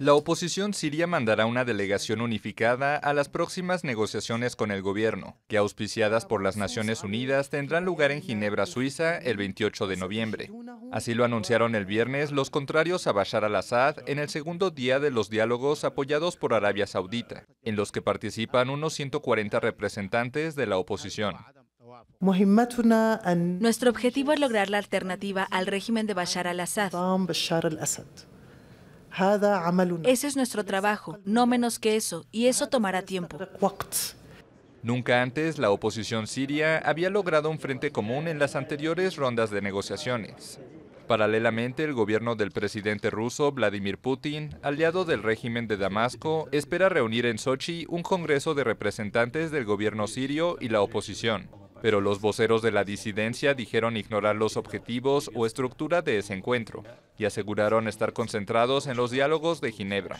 La oposición siria mandará una delegación unificada a las próximas negociaciones con el gobierno, que auspiciadas por las Naciones Unidas tendrán lugar en Ginebra, Suiza, el 28 de noviembre. Así lo anunciaron el viernes los contrarios a Bashar al-Assad en el segundo día de los diálogos apoyados por Arabia Saudita, en los que participan unos 140 representantes de la oposición. Nuestro objetivo es lograr la alternativa al régimen de Bashar al-Assad. Ese es nuestro trabajo, no menos que eso, y eso tomará tiempo. Nunca antes la oposición siria había logrado un frente común en las anteriores rondas de negociaciones. Paralelamente, el gobierno del presidente ruso Vladimir Putin, aliado del régimen de Damasco, espera reunir en Sochi un congreso de representantes del gobierno sirio y la oposición pero los voceros de la disidencia dijeron ignorar los objetivos o estructura de ese encuentro y aseguraron estar concentrados en los diálogos de Ginebra.